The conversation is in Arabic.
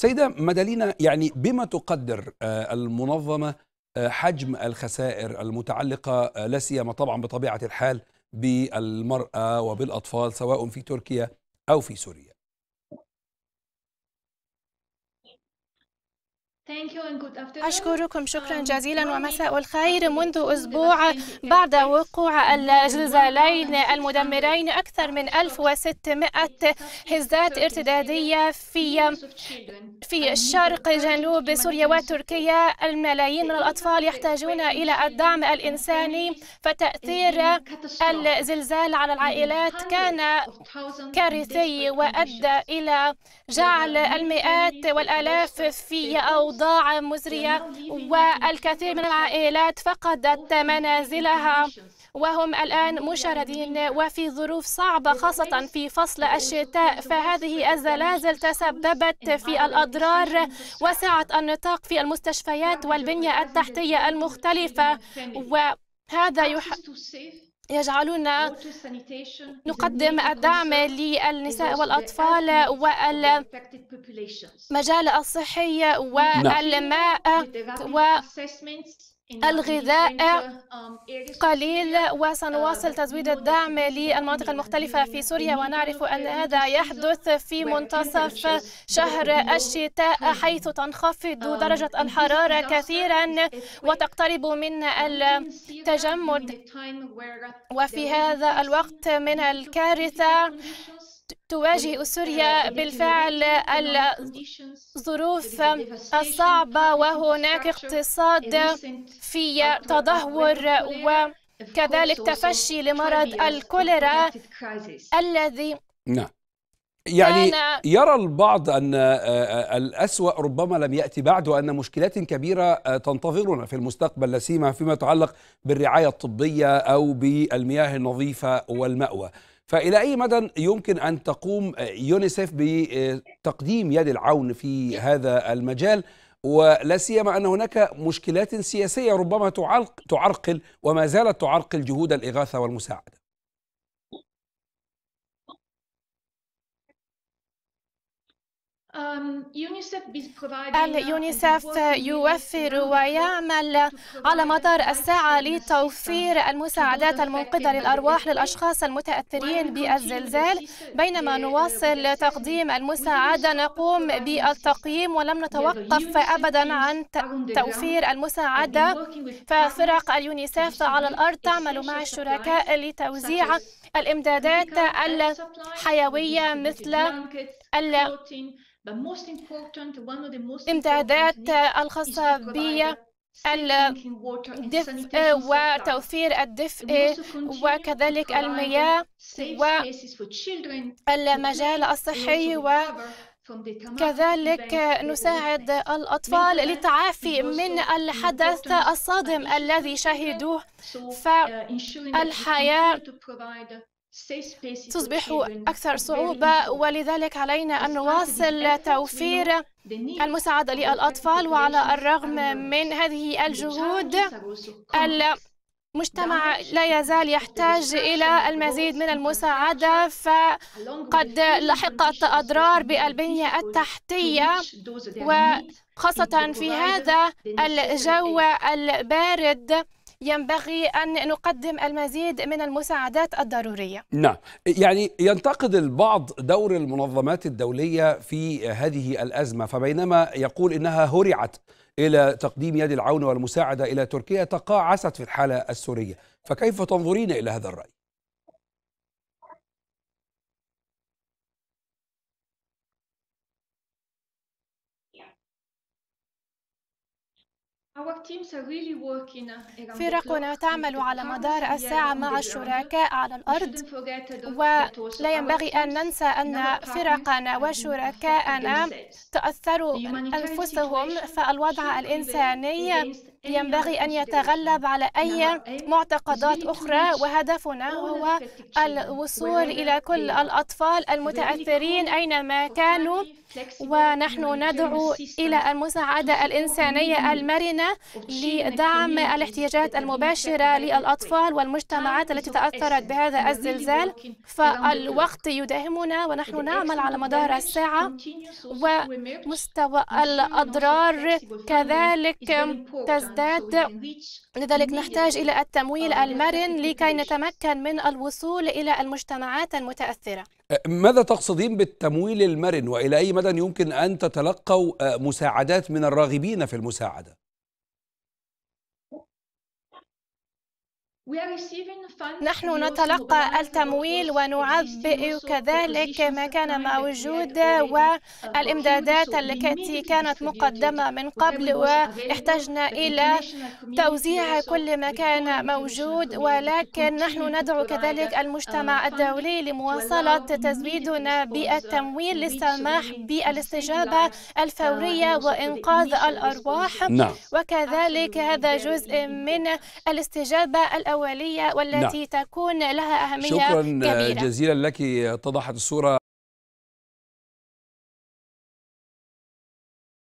سيدة مدالينا يعني بما تقدر آه، المنظمة آه، حجم الخسائر المتعلقة آه، لا سيما طبعا بطبيعة الحال بالمرأة وبالأطفال سواء في تركيا أو في سوريا أشكركم شكرا um, جزيلا ومساء الخير منذ أسبوع بعد وقوع الزلزالين المدمرين أكثر من 1600 هزات ارتدادية في في شرق جنوب سوريا وتركيا الملايين من الأطفال يحتاجون إلى الدعم الإنساني فتأثير الزلزال على العائلات كان كارثي وأدى إلى جعل المئات والآلاف في أوضاع أوضاع مزرية والكثير من العائلات فقدت منازلها وهم الآن مشردين وفي ظروف صعبة خاصة في فصل الشتاء فهذه الزلازل تسببت في الأضرار وسعة النطاق في المستشفيات والبنية التحتية المختلفة وهذا يح... يجعلنا نقدم الدعم للنساء والأطفال والمجال الصحي نعم. والماء والغذاء um, قليل um, وسنواصل تزويد الدعم للمناطق المختلفة في سوريا ونعرف أن هذا يحدث في منتصف شهر الشتاء حيث تنخفض um, درجة الحرارة كثيرا وتقترب من التجمد وفي هذا الوقت من الكارثة تواجه سوريا بالفعل الظروف الصعبة وهناك اقتصاد في تدهور وكذلك تفشي لمرض الكوليرا الذي نعم يعني يرى البعض أن آه، آه، الأسوأ ربما لم يأتي بعد وأن مشكلات كبيرة آه، تنتظرنا في المستقبل لا سيما فيما يتعلق بالرعاية الطبية أو بالمياه النظيفة والمأوى فإلى أي مدى يمكن أن تقوم يونيسف بتقديم يد العون في هذا المجال ولا سيما أن هناك مشكلات سياسية ربما تعرقل وما زالت تعرقل جهود الإغاثة والمساعدة اليونيسف يوفر ويعمل على مدار الساعة لتوفير المساعدات المنقذة للأرواح للأشخاص المتأثرين بالزلزال بينما نواصل تقديم المساعدة نقوم بالتقييم ولم نتوقف أبدا عن توفير المساعدة ففرق اليونيسف على الأرض تعمل مع الشركاء لتوزيع الإمدادات الحيوية مثل الامدادات الخاصة بي الدفء وتوفير الدفء وكذلك المياه والمجال الصحي و كذلك نساعد الأطفال للتعافي من الحدث الصادم الذي شهدوه فالحياة uh, تصبح أكثر صعوبة ولذلك علينا أن نواصل توفير المساعدة للأطفال وعلى الرغم من هذه الجهود المجتمع لا يزال يحتاج إلى المزيد من المساعدة فقد لحقت أضرار بالبنية التحتية وخاصة في هذا الجو البارد ينبغي أن نقدم المزيد من المساعدات الضرورية نعم يعني ينتقد البعض دور المنظمات الدولية في هذه الأزمة فبينما يقول إنها هرعت إلى تقديم يد العون والمساعدة إلى تركيا تقاعست في الحالة السورية فكيف تنظرين إلى هذا الرأي؟ Uh, فرقنا تعمل على مدار الساعة مع الشركاء على الأرض ولا ينبغي أن ننسى أن فرقنا وشركاءنا تأثروا أنفسهم فالوضع الإنساني ينبغي أن يتغلب على أي معتقدات أخرى وهدفنا هو الوصول إلى كل الأطفال المتأثرين أينما كانوا ونحن ندعو إلى المساعدة الإنسانية المرنة لدعم الاحتياجات المباشرة للأطفال والمجتمعات التي تأثرت بهذا الزلزال فالوقت يداهمنا ونحن نعمل على مدار الساعة ومستوى الأضرار كذلك تزداد تزداد لذلك نحتاج إلى التمويل المرن لكي نتمكن من الوصول إلى المجتمعات المتأثرة أه، ماذا تقصدين بالتمويل المرن وإلى أي مدى يمكن أن تتلقوا أه، مساعدات من الراغبين في المساعدة؟ نحن نتلقى التمويل ونعبئ كذلك ما كان موجود والإمدادات uh, التي كانت مقدمة من قبل واحتجنا إلى توزيع كل ما كان موجود ولكن نحن ندعو uh, كذلك المجتمع uh, الدولي لمواصلة تزويدنا بالتمويل للسماح بالاستجابة الفورية وإنقاذ الأرواح نعم. وكذلك هذا جزء من الاستجابة الأرواح الأولية والتي نعم. تكون لها أهمية شكرا كبيرة. جزيلا لك اتضحت الصورة